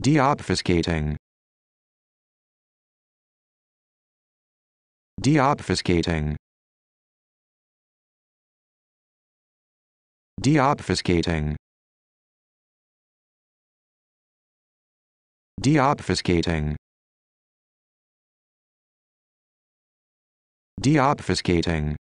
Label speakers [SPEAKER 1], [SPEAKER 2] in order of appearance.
[SPEAKER 1] Deobfuscating. Deobfuscating. Deobfuscating. Deobfuscating. Deobfuscating.